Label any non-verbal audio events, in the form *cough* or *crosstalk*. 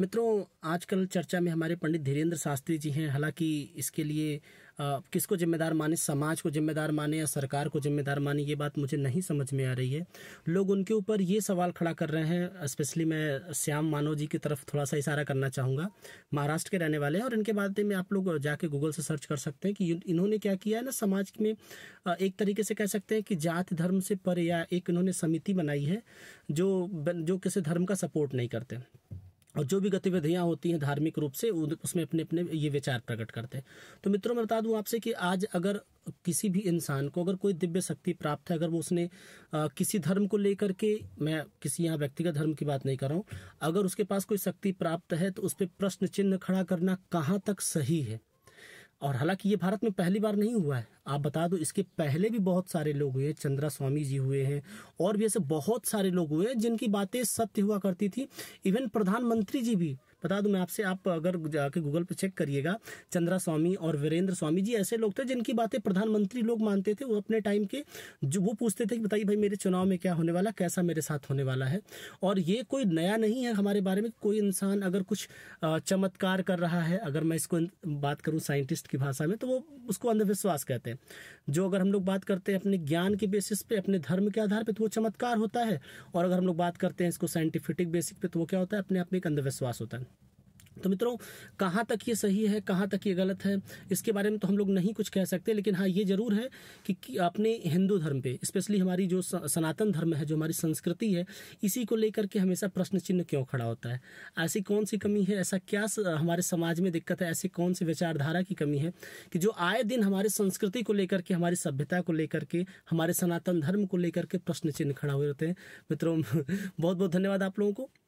मित्रों आजकल चर्चा में हमारे पंडित धीरेन्द्र शास्त्री जी हैं हालांकि इसके लिए आ, किसको जिम्मेदार माने समाज को जिम्मेदार माने या सरकार को जिम्मेदार माने ये बात मुझे नहीं समझ में आ रही है लोग उनके ऊपर ये सवाल खड़ा कर रहे हैं स्पेशली मैं श्याम मानव जी की तरफ थोड़ा सा इशारा करना चाहूँगा महाराष्ट्र के रहने वाले हैं और इनके बारे में आप लोग जाके गूगल से सर्च कर सकते हैं कि इन्होंने क्या किया है ना समाज में एक तरीके से कह सकते हैं कि जाति धर्म से पर या एक इन्होंने समिति बनाई है जो जो किसी धर्म का सपोर्ट नहीं करते और जो भी गतिविधियां होती हैं धार्मिक रूप से उसमें अपने अपने ये विचार प्रकट करते हैं तो मित्रों मैं बता दूं आपसे कि आज अगर किसी भी इंसान को अगर कोई दिव्य शक्ति प्राप्त है अगर वो उसने आ, किसी धर्म को लेकर के मैं किसी यहाँ व्यक्तिगत धर्म की बात नहीं कर रहा हूँ अगर उसके पास कोई शक्ति प्राप्त है तो उस पर प्रश्न चिन्ह खड़ा करना कहाँ तक सही है और हालांकि ये भारत में पहली बार नहीं हुआ है आप बता दो इसके पहले भी बहुत सारे लोग हुए चंद्रा स्वामी जी हुए हैं और भी ऐसे बहुत सारे लोग हुए जिनकी बातें सत्य हुआ करती थी इवन प्रधानमंत्री जी भी बता दूं मैं आपसे आप अगर जाके गूगल पे चेक करिएगा चंद्रा स्वामी और वीरेंद्र स्वामी जी ऐसे लोग थे जिनकी बातें प्रधानमंत्री लोग मानते थे वो अपने टाइम के जो वो पूछते थे कि बताइए भाई मेरे चुनाव में क्या होने वाला कैसा मेरे साथ होने वाला है और ये कोई नया नहीं है हमारे बारे में कोई इंसान अगर कुछ चमत्कार कर रहा है अगर मैं इसको बात करूँ साइंटिस्ट की भाषा में तो वो उसको अंधविश्वास कहते हैं जो अगर हम लोग बात करते हैं अपने ज्ञान के बेसिस पे अपने धर्म के आधार पर तो वो चमत्कार होता है और अगर हम लोग बात करते हैं इसको साइंटिफिक बेसिक पे तो वो क्या होता है अपने आप में एक अंधविश्वास होता है तो मित्रों कहाँ तक ये सही है कहाँ तक ये गलत है इसके बारे में तो हम लोग नहीं कुछ कह सकते लेकिन हाँ ये ज़रूर है कि, कि अपने हिंदू धर्म पे स्पेशली हमारी जो सनातन धर्म है जो हमारी संस्कृति है इसी को लेकर के हमेशा प्रश्न चिन्ह क्यों खड़ा होता है ऐसी कौन सी कमी है ऐसा क्या हमारे समाज में दिक्कत है ऐसी कौन सी विचारधारा की कमी है कि जो आए दिन हमारे संस्कृति को लेकर के हमारी सभ्यता को लेकर के हमारे सनातन धर्म को लेकर के प्रश्न चिन्ह खड़ा हुए रहते हैं मित्रों *laughs* बहुत बहुत धन्यवाद आप लोगों को